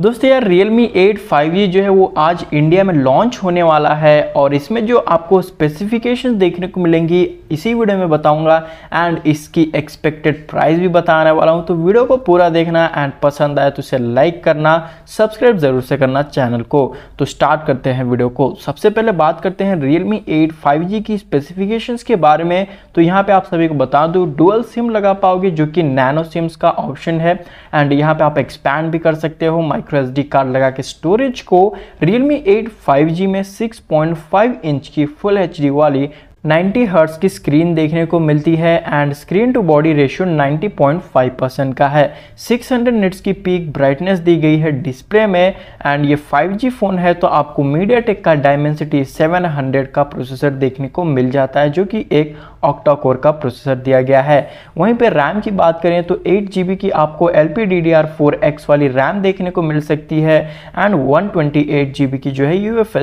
दोस्तों यार Realme 8 5G e जो है वो आज इंडिया में लॉन्च होने वाला है और इसमें जो आपको स्पेसिफिकेशन देखने को मिलेंगी इसी वीडियो में बताऊंगा एंड इसकी एक्सपेक्टेड प्राइस भी बताने वाला हूं तो वीडियो को पूरा देखना एंड पसंद आए तो इसे लाइक करना सब्सक्राइब ज़रूर से करना चैनल को तो स्टार्ट करते हैं वीडियो को सबसे पहले बात करते हैं Realme 8 5G e की स्पेसिफिकेशन के बारे में तो यहाँ पर आप सभी को बता दूँ डुअल सिम लगा पाओगे जो कि नैनो सिम्स का ऑप्शन है एंड यहाँ पर आप एक्सपैंड भी कर सकते हो माइक माइक्रो एस कार्ड लगा के स्टोरेज को एट फाइव जी में 6.5 इंच की फुल एच वाली 90 हर्ट्स की स्क्रीन देखने को मिलती है and screen to body ratio 90.5 percent का है 600 हंड्रेड निट्स की पीक ब्राइटनेस दी गई है डिस्प्ले में एंड ये 5G फ़ोन है तो आपको मीडिया टेक का डायमेंसिटी 700 का प्रोसेसर देखने को मिल जाता है जो कि एक ऑक्टा कोर का प्रोसेसर दिया गया है वहीं पर रैम की बात करें तो एट जी की आपको एल पी वाली रैम देखने को मिल सकती है एंड वन ट्वेंटी की जो है यू एफ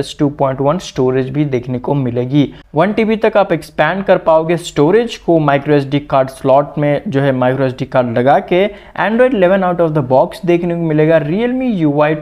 स्टोरेज भी देखने को मिलेगी वन टी तक आप एक्सपैंड कर पाओगे स्टोरेज को माइक्रो एस कार्ड स्लॉट में जो है माइक्रो एस कार्ड लगा के Android 11 out of the box देखने को मिलेगा रियल मी यू आई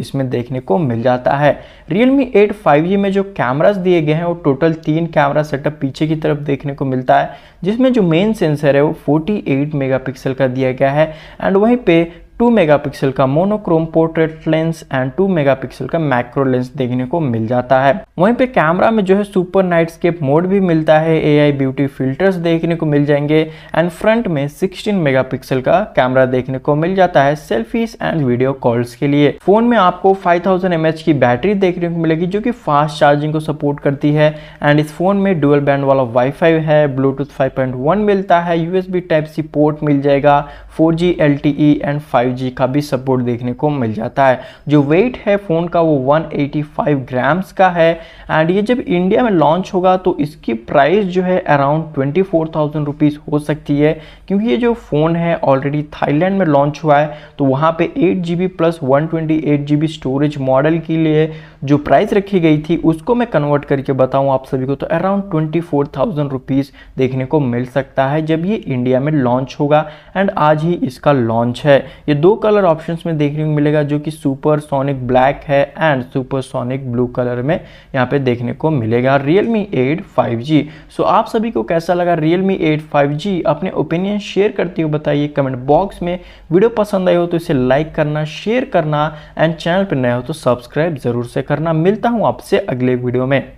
इसमें देखने को मिल जाता है रियल मी एट फाइव में जो कैमराज दिए गए हैं वो टोटल तीन कैमरा सेटअप पीछे की तरफ देखने को मिलता है जिसमें जो मेन सेंसर है वो 48 मेगापिक्सल का दिया गया है एंड वहीं पे मेगा मेगापिक्सल का monochrome portrait lens and mega megapixel का मैक्रो लेंस देखने को मिल जाता है वहीं पे कैमरा में जो है सुपर नाइटस्केप मोड भी मिलता है एआई ब्यूटी फिल्टर्स देखने को मिल जाएंगे एंड फ्रंट में 16 मेगापिक्सल का कैमरा देखने को मिल जाता है सेल्फीज एंड वीडियो कॉल्स के लिए फोन में आपको फाइव थाउजेंड की बैटरी देखने को मिलेगी जो की फास्ट चार्जिंग को सपोर्ट करती है एंड इस फोन में डुअल बैंड वाला फाई है ब्लूटूथ वन मिलता है बी टाइप सी पोर्ट मिल जाएगा 4G LTE and five G का भी सपोर्ट देखने को मिल जाता है जो वेट है फ़ोन का वो 185 ग्राम्स का है एंड ये जब इंडिया में लॉन्च होगा तो इसकी प्राइस जो है around twenty four thousand rupees हो सकती है क्योंकि ये जो फ़ोन है ऑलरेडी थाईलैंड में लॉन्च हुआ है तो वहाँ पे eight G B plus one twenty eight G B storage model के लिए जो प्राइस रखी गई थी उसको मैं कन्वर्ट करके बताऊँ आप सभी को तो around twenty four thousand rupees देखने को मिल सकता है जब ये इंडिया में लॉन्च होगा एंड आज ही इसका लॉन्च है ये ये दो कलर ऑप्शंस में देखने को मिलेगा जो कि सुपर सोनिक ब्लैक है and super sonic blue colour में यहाँ पे देखने को मिलेगा Realme eight five G so आप सभी को कैसा लगा Realme eight five G अपने ओपिनियन शेयर करते हुए बताइए कमेंट बॉक्स में वीडियो पसंद आई हो तो इसे लाइक करना शेयर करना एंड चैनल पर नए हो तो सब्सक्राइब ज़रूर से करना मिलता हूँ आपसे अगले वीडियो में